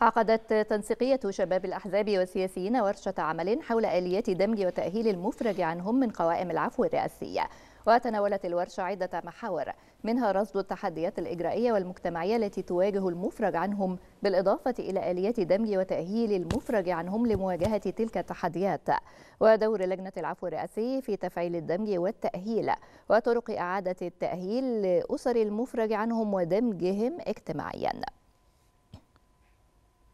عقدت تنسيقية شباب الأحزاب والسياسيين ورشة عمل حول آليات دمج وتأهيل المفرج عنهم من قوائم العفو الرئاسية وتناولت الورشة عدة محاور منها رصد التحديات الإجرائية والمجتمعية التي تواجه المفرج عنهم بالإضافة إلى آليات دمج وتأهيل المفرج عنهم لمواجهة تلك التحديات ودور لجنة العفو الرئاسي في تفعيل الدمج والتأهيل وطرق إعادة التأهيل لأسر المفرج عنهم ودمجهم اجتماعياً